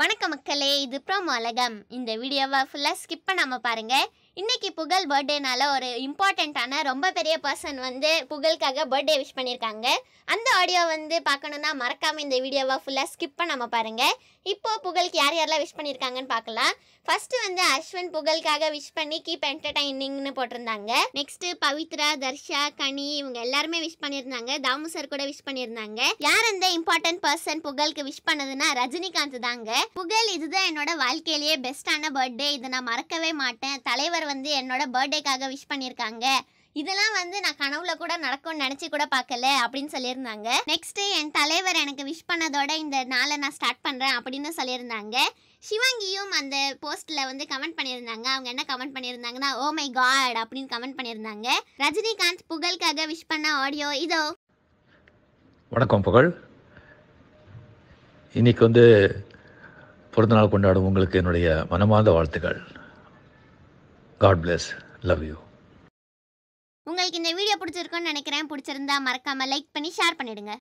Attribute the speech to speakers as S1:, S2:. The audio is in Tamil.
S1: வணக்கம் மக்களே இது ப்ரோமோ அழகம் இந்த வீடியோவை ஃபுல்லாக ஸ்கிப் பண்ணாமல் பாருங்கள் இன்றைக்கி புகழ் பர்த்டேனால் ஒரு இம்பார்ட்டண்ட்டான ரொம்ப பெரிய பர்சன் வந்து புகழுக்காக பர்த்டே விஷ் பண்ணியிருக்காங்க அந்த ஆடியோ வந்து பார்க்கணுன்னா மறக்காமல் இந்த வீடியோவை ஃபுல்லாக ஸ்கிப் பண்ணாமல் பாருங்கள் இப்போது புகழுக்கு யார் யாரெல்லாம் விஷ் பண்ணியிருக்காங்கன்னு பார்க்கலாம் ஃபஸ்ட்டு வந்து அஸ்வின் புகழுக்காக விஷ் பண்ணி கீப் என்டர்டைனிங்னு போட்டிருந்தாங்க நெக்ஸ்ட்டு பவித்ரா தர்ஷா கனி இவங்க எல்லாருமே விஷ் பண்ணியிருந்தாங்க தாமு சார் கூட விஷ் பண்ணியிருந்தாங்க யார் அந்த இம்பார்ட்டன்ட் பர்சன் புகழுக்கு விஷ் பண்ணதுன்னா ரஜினிகாந்த் தாங்க புகழ் இதுதான் என்னோட வாழ்க்கையிலேயே பெஸ்ட்டான பர்த்டே இதை நான் மறக்கவே மாட்டேன் தலைவர் வந்து என்னோட பர்த்டேக்காக விஷ் பண்ணியிருக்காங்க இதெல்லாம் வந்து நான் கனவுல கூட நடக்கும்னு நினச்சி கூட பார்க்கல அப்படின்னு சொல்லியிருந்தாங்க நெக்ஸ்ட் என் தலைவர் எனக்கு விஷ் பண்ணதோட இந்த நாளை நான் ஸ்டார்ட் பண்ணுறேன் அப்படின்னு சொல்லியிருந்தாங்க சிவாங்கியும் அந்த போஸ்ட்டில் வந்து கமெண்ட் பண்ணியிருந்தாங்க அவங்க என்ன கமெண்ட் பண்ணியிருந்தாங்கன்னா ஓ மை காட் அப்படின்னு கமெண்ட் பண்ணியிருந்தாங்க ரஜினிகாந்த் புகழுக்காக விஷ் பண்ண ஆடியோ இதோ
S2: வணக்கம் புகழ் இன்னைக்கு வந்து பிறந்தநாள் கொண்டாடும் உங்களுக்கு என்னுடைய மனமார்ந்த வாழ்த்துக்கள் காட் பிளஸ் லவ் யூ
S1: உங்களுக்கு இந்த வீடியோ பிடிச்சிருக்குன்னு நினைக்கிறேன் பிடிச்சிருந்தா மறக்காமல் லைக் பண்ணி ஷேர் பண்ணிவிடுங்க